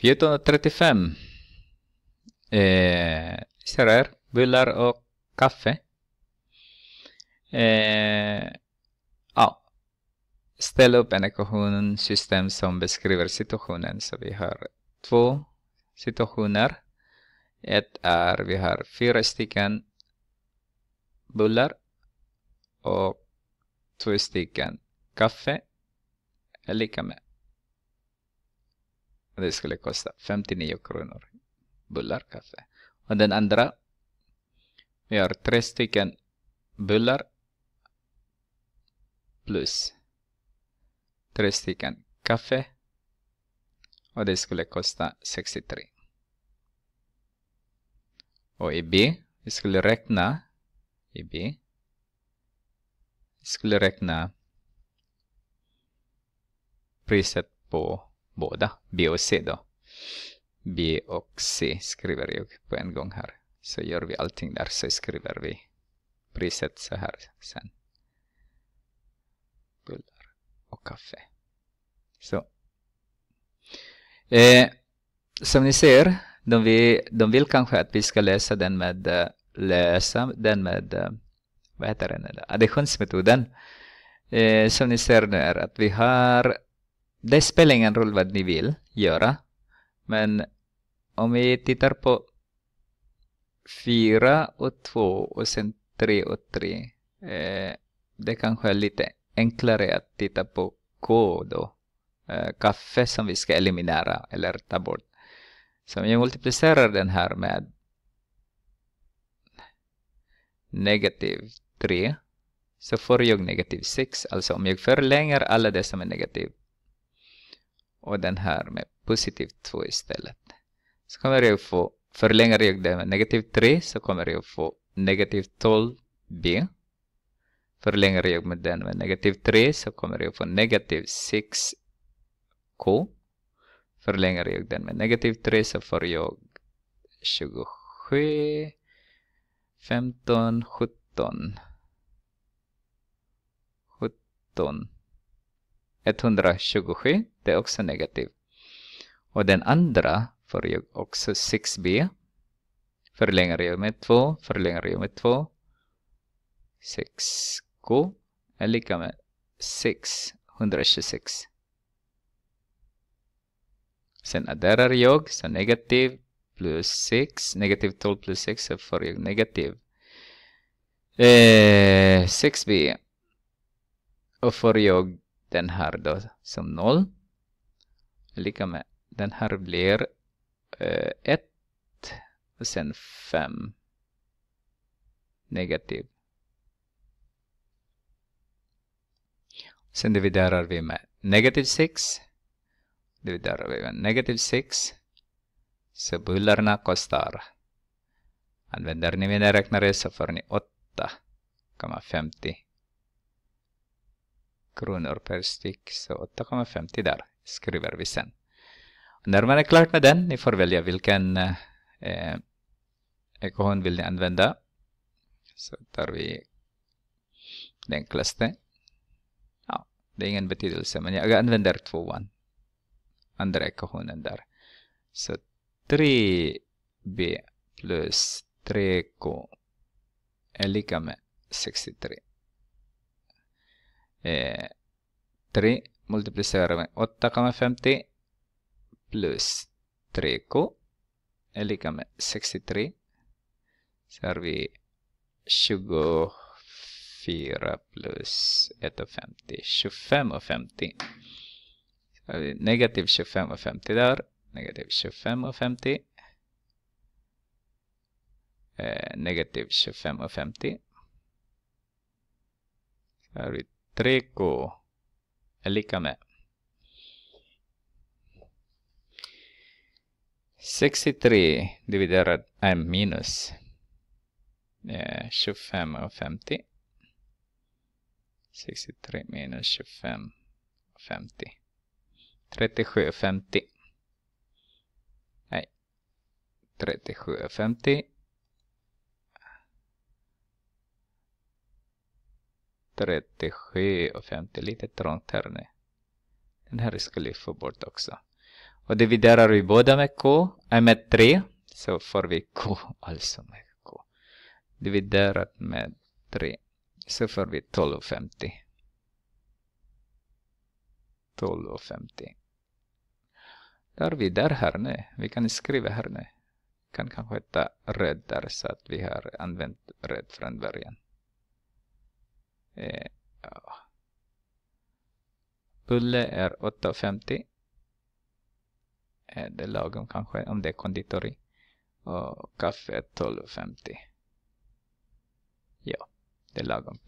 435. Eh, serör, bullar och kaffe. Eh, ja. Ställ upp en ekvationssystem som beskriver situationen. Så vi har två situationer. Ett är vi har fyra stycken bullar och två stycken kaffe är lika med och det skulle kosta 59 kronor bullar kaffe. Och den andra, vi har tre stycken bullar plus tre stycken kaffe och det skulle kosta 63. Och i B, vi skulle räkna i B. Vi skulle räkna priset på båda, B och C då. B och C skriver jag på en gång här. Så gör vi allting där så skriver vi priset så här sen. Bullar och kaffe. Så. Eh, som ni ser, de vill, de vill kanske att vi ska läsa den med eh, lösa den med eh, vad heter den? additionsmetoden. Eh, som ni ser nu är att vi har det spelar ingen roll vad ni vill göra. Men om vi tittar på 4 och 2 och sen 3 och 3. Eh, det kanske är lite enklare att titta på K då. Eh, kaffe som vi ska eliminera eller ta bort. Så om jag multiplicerar den här med negativ 3 så får jag negativ 6. Alltså om jag förlänger alla det som är negativ och den här med positivt 2 istället. Så kommer jag få, förlänger jag det med negativ 3 så kommer jag få negativ 12b. Förlänger jag med den med negativ 3 så kommer jag få negativ 6k. Förlänger jag den med negativ 3 så får jag 27, 15, 17. 17. 127, det är också negativ. Och den andra får jag också 6b. Förlänger jag med 2, förlänger jag med 2. 6k är lika med 626. Sen adderar jag, så negativ plus 6, negativ 12 plus 6 så får jag negativ eh, 6b. Och får jag den här då som 0. Lika med den här blir 1 eh, och sen 5. Negativ. Sen dividerar vi med negativ 6. Dividerar vi med negativ 6. Så bullarna kostar. Använder ni mina räknare så får ni 8,50 kronor per styck, så 8,50 där skriver vi sen. Och när man är klart med den, ni får välja vilken eh, ekvation vill ni använda. Så tar vi den enklaste. Ja, det är ingen betydelse, men jag använder tvåan. Andra ekvationen där. Så 3b plus 3k är lika med 63. 3 eh, multiplicerar med 8,50 plus 3k är lika med 63. Så har vi 24 plus 1,50, 25,50. Så har vi negativ 25,50 där, negativ 25,50. Eh, negativ 25,50. Så har vi 3k är lika med 63 dividerat är minus 25 och 50. 63 minus 25 och 50. 37 och 50. Nej, 37 och 50. 37 och 50, lite trångt här nu. Den här skulle vi få bort också. Och dividerar vi båda med K, äh med 3, så får vi K alltså med K. Dividerat med 3, så får vi 12,50. 12,50. Då är vi där här nu. Vi kan skriva här nu. Vi kan kanske ta röd där så att vi har använt röd från början. Eh, ja. Bulle är 8,50. Eh, det är lagom kanske om det är konditori. Och kaffe är 12,50. Ja, det är lagom.